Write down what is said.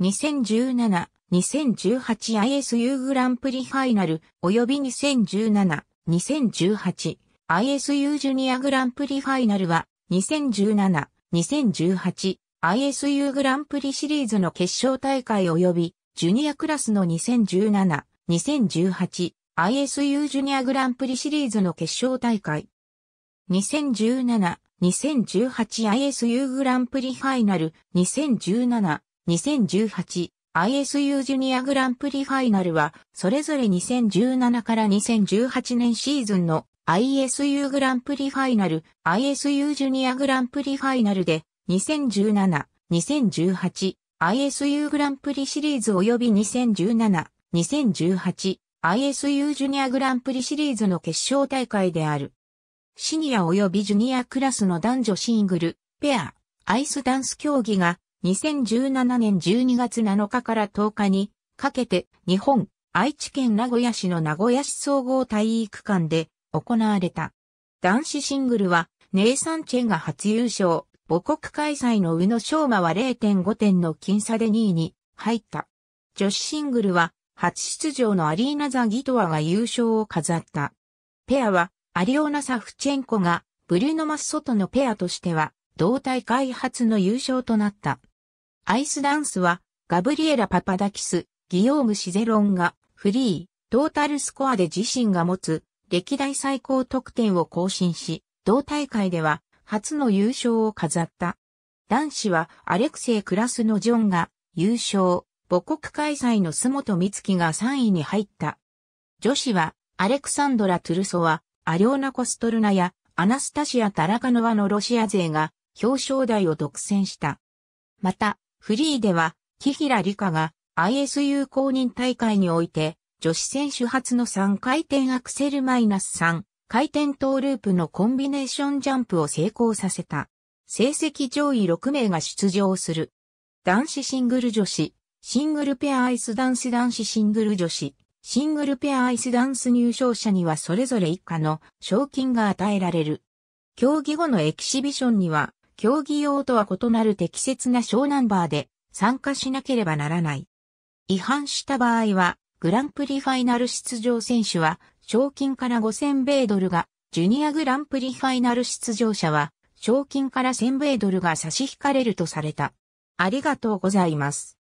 2017、2018ISU グランプリファイナル、及び2017、2018 ISU ジュニアグランプリファイナルは、2017、2018 ISU グランプリシリーズの決勝大会及び、ジュニアクラスの2017、2018 ISU ジュニアグランプリシリーズの決勝大会。2017、2018ISU グランプリファイナル、2017、2018 ISU ジュニアグランプリファイナルは、それぞれ2017から2018年シーズンの ISU グランプリファイナル、ISU ジュニアグランプリファイナルで、2017、2018、ISU グランプリシリーズ及び2017、2018、ISU ジュニアグランプリシリーズの決勝大会である。シニア及びジュニアクラスの男女シングル、ペア、アイスダンス競技が2017年12月7日から10日にかけて日本愛知県名古屋市の名古屋市総合体育館で行われた。男子シングルはネイサン・チェンが初優勝。母国開催の宇野昌磨は0.5点の僅差で2位に入った。女子シングルは初出場のアリーナ・ザ・ギトワが優勝を飾った。ペアはアリオナ・サフチェンコがブリュノ・マスソトのペアとしては同体開発の優勝となった。アイスダンスは、ガブリエラ・パパダキス、ギヨーム・シゼロンが、フリー、トータルスコアで自身が持つ、歴代最高得点を更新し、同大会では、初の優勝を飾った。男子は、アレクセイ・クラスのジョンが、優勝、母国開催のト・本美月が3位に入った。女子は、アレクサンドラ・トゥルソワ、アリョーナ・コストルナや、アナスタシア・タラカノワのロシア勢が、表彰台を独占した。また、フリーでは、木平理香が ISU 公認大会において、女子選手初の3回転アクセルマイナス3回転トーループのコンビネーションジャンプを成功させた。成績上位6名が出場する。男子シングル女子、シングルペアアイスダンス男子シングル女子、シングルペアアイスダンス入賞者にはそれぞれ以下の賞金が与えられる。競技後のエキシビションには競技用とは異なる適切な小ナンバーで参加しなければならない。違反した場合は、グランプリファイナル出場選手は、賞金から5000米ドルが、ジュニアグランプリファイナル出場者は、賞金から1000米ドルが差し引かれるとされた。ありがとうございます。